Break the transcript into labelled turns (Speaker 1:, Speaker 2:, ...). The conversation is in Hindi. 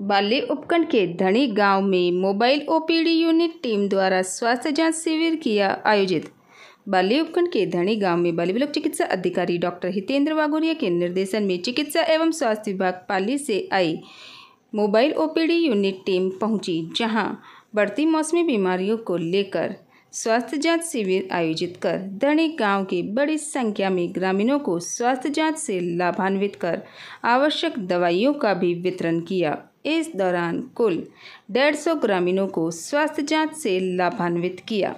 Speaker 1: बाली उपखंड के धनी गांव में मोबाइल ओपीडी यूनिट टीम द्वारा स्वास्थ्य जांच शिविर किया आयोजित बाली उपखंड के धनी गांव में बाली ब्लॉक चिकित्सा अधिकारी डॉक्टर हितेंद्र वागोरिया के निर्देशन में चिकित्सा एवं स्वास्थ्य विभाग पाली से आई मोबाइल ओपीडी यूनिट टीम पहुंची जहां बढ़ती मौसमी बीमारियों को लेकर स्वास्थ्य जांच शिविर आयोजित कर धनी गांव के बड़ी संख्या में ग्रामीणों को स्वास्थ्य जांच से लाभान्वित कर आवश्यक दवाइयों का भी वितरण किया इस दौरान कुल डेढ़ सौ ग्रामीणों को स्वास्थ्य जांच से लाभान्वित किया